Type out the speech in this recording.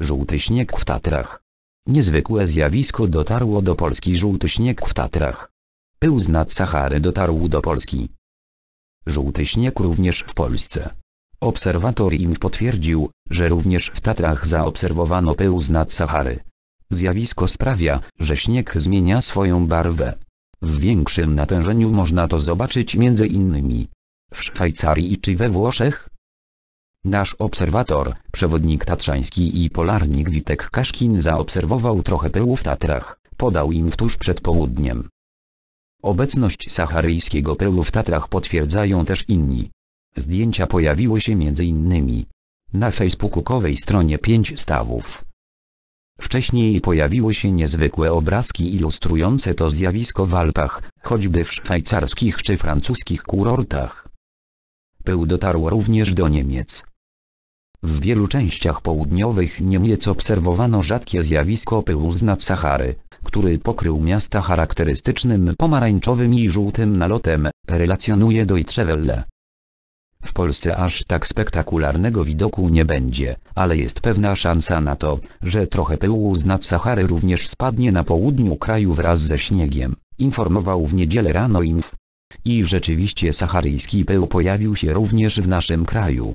Żółty śnieg w Tatrach. Niezwykłe zjawisko dotarło do Polski żółty śnieg w Tatrach. Pył z nad Sahary dotarł do Polski. Żółty śnieg również w Polsce. Obserwatorium potwierdził, że również w Tatrach zaobserwowano pył z nad Sahary. Zjawisko sprawia, że śnieg zmienia swoją barwę. W większym natężeniu można to zobaczyć między innymi w Szwajcarii czy we Włoszech, Nasz obserwator, przewodnik tatrzański i polarnik Witek Kaszkin zaobserwował trochę pyłu w Tatrach, podał im tuż przed południem. Obecność saharyjskiego pyłu w Tatrach potwierdzają też inni. Zdjęcia pojawiły się m.in. na facebookowej stronie 5 stawów. Wcześniej pojawiły się niezwykłe obrazki ilustrujące to zjawisko w Alpach, choćby w szwajcarskich czy francuskich kurortach. Pył dotarł również do Niemiec. W wielu częściach południowych Niemiec obserwowano rzadkie zjawisko pyłu z nad Sahary, który pokrył miasta charakterystycznym pomarańczowym i żółtym nalotem, relacjonuje Deutsche Welle. W Polsce aż tak spektakularnego widoku nie będzie, ale jest pewna szansa na to, że trochę pyłu z nad Sahary również spadnie na południu kraju wraz ze śniegiem, informował w niedzielę rano Inf. I rzeczywiście saharyjski pył pojawił się również w naszym kraju.